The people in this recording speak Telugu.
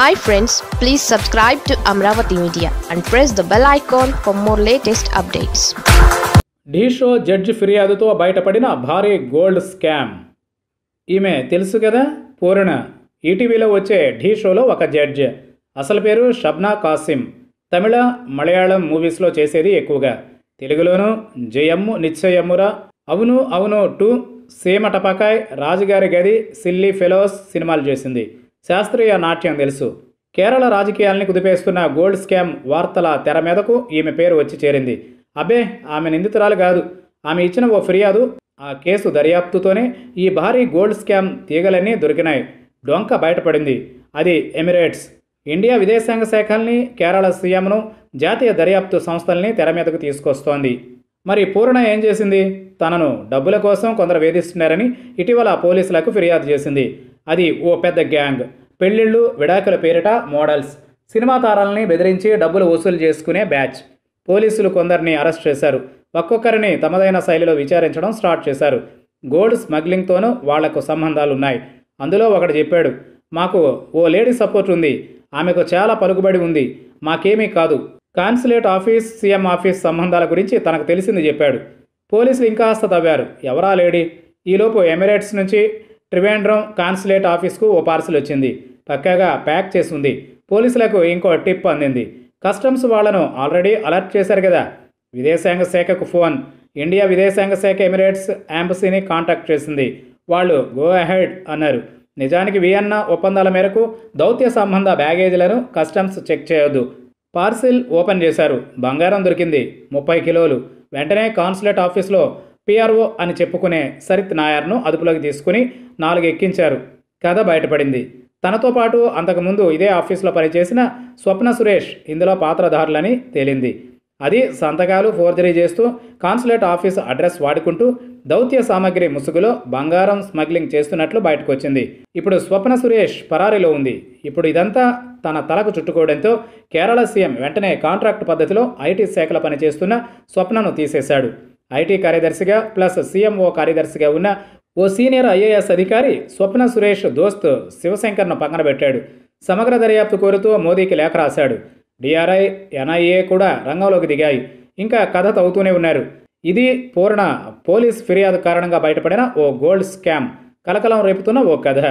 hi friends please subscribe to Amaravati media and press the bell icon for more latest updates Dhee show judge ఫిర్యాదుతో బయటపడిన భారీ గోల్డ్ స్కామ్ ఈమె తెలుసు కదా పూర్ణ ఈటీవీలో వచ్చే ఢీ షోలో ఒక జడ్జ్ అసలు పేరు షబ్నా కాసిం తమిళ మలయాళం మూవీస్లో చేసేది ఎక్కువగా తెలుగులోనూ జయమ్ము నిశ్చయమ్మురా అవును అవును టూ సీమ టపాకాయ్ రాజుగారి గది సిల్లీ ఫెలోస్ సినిమాలు చేసింది శాస్త్రీయ నాట్యం తెలుసు కేరళ రాజకీయాల్ని కుదిపేస్తున్న గోల్డ్ స్కామ్ వార్తల తెర మీదకు ఈమె పేరు వచ్చి చేరింది అబే ఆమె నిందితురాలు కాదు ఆమె ఇచ్చిన ఓ ఫిర్యాదు ఆ కేసు దర్యాప్తుతోనే ఈ భారీ గోల్డ్ స్కామ్ తీగలన్నీ దొరికినాయి డొంక బయటపడింది అది ఎమిరేట్స్ ఇండియా విదేశాంగ శాఖల్ని కేరళ సీఎంను జాతీయ దర్యాప్తు సంస్థల్ని తెర మీదకు తీసుకొస్తోంది మరి పూర్ణ ఏం చేసింది తనను డబ్బుల కోసం కొందరు వేధిస్తున్నారని ఇటీవల పోలీసులకు ఫిర్యాదు చేసింది అది ఓ పెద్ద గ్యాంగ్ పెళ్ళిళ్ళు విడాకుల పేరిట మోడల్స్ సినిమా తారాలని బెదిరించి డబ్బులు వసూలు చేసుకునే బ్యాచ్ పోలీసులు కొందరిని అరెస్ట్ చేశారు ఒక్కొక్కరిని తమదైన శైలిలో విచారించడం స్టార్ట్ చేశారు గోల్డ్ స్మగ్లింగ్తోనూ వాళ్లకు సంబంధాలున్నాయి అందులో ఒకడు చెప్పాడు మాకు ఓ లేడీ సపోర్ట్ ఉంది ఆమెకు చాలా పలుకుబడి ఉంది మాకేమీ కాదు కాన్సులేట్ ఆఫీస్ సీఎం ఆఫీస్ సంబంధాల గురించి తనకు తెలిసింది చెప్పాడు పోలీసులు ఇంకాస్త తవ్వారు ఎవరా లేడీ ఈలోపు ఎమిరేట్స్ నుంచి ట్రివేండ్రం కాన్సులేట్ ఆఫీస్కు ఓ పార్సిల్ వచ్చింది పక్కాగా ప్యాక్ చేసింది పోలీసులకు ఇంకో టిప్ అందింది కస్టమ్స్ వాళ్లను ఆల్రెడీ అలర్ట్ చేశారు కదా విదేశాంగ శాఖకు ఫోన్ ఇండియా విదేశాంగ శాఖ ఎమిరేట్స్ అంబసీని కాంటాక్ట్ చేసింది వాళ్ళు గో అహెడ్ అన్నారు నిజానికి వియన్నా ఒప్పందాల మేరకు దౌత్య సంబంధ బ్యాగేజీలను కస్టమ్స్ చెక్ చేయొద్దు పార్సిల్ ఓపెన్ చేశారు బంగారం దొరికింది ముప్పై కిలోలు వెంటనే కాన్సులేట్ ఆఫీస్లో పిఆర్ఓ అని చెప్పుకునే సరిత్ నాయర్ను అదుపులోకి తీసుకుని నాలుగు ఎక్కించారు కథ బయటపడింది తనతో పాటు అంతకుముందు ఇదే ఆఫీసులో పనిచేసిన స్వప్న సురేష్ ఇందులో పాత్రధారులని తేలింది అది సంతకాలు ఫోర్జరీ చేస్తూ కాన్సులేట్ ఆఫీస్ అడ్రస్ వాడుకుంటూ దౌత్య సామగ్రి ముసుగులో బంగారం స్మగ్లింగ్ చేస్తున్నట్లు బయటకొచ్చింది ఇప్పుడు స్వప్న సురేష్ పరారీలో ఉంది ఇప్పుడు ఇదంతా తన తలకు చుట్టుకోవడంతో కేరళ సీఎం వెంటనే కాంట్రాక్ట్ పద్ధతిలో ఐటీ శాఖలో పనిచేస్తున్న స్వప్నను తీసేశాడు ఐటీ కార్యదర్శిగా ప్లస్ సీఎంఓ కార్యదర్శిగా ఉన్న ఓ సీనియర్ ఐఏఎస్ అధికారి స్వప్న సురేష్ దోస్త్ శివశంకర్ను పక్కన పెట్టాడు సమగ్ర దర్యాప్తు కోరుతూ మోదీకి లేఖ రాశాడు డిఆర్ఐ ఎన్ఐఏ కూడా రంగంలోకి దిగాయి ఇంకా కథ తవ్వుతూనే ఉన్నారు ఇది పూర్ణ పోలీస్ ఫిర్యాదు కారణంగా బయటపడిన ఓ గోల్డ్ స్కామ్ కలకలం రేపుతున్న ఓ కథ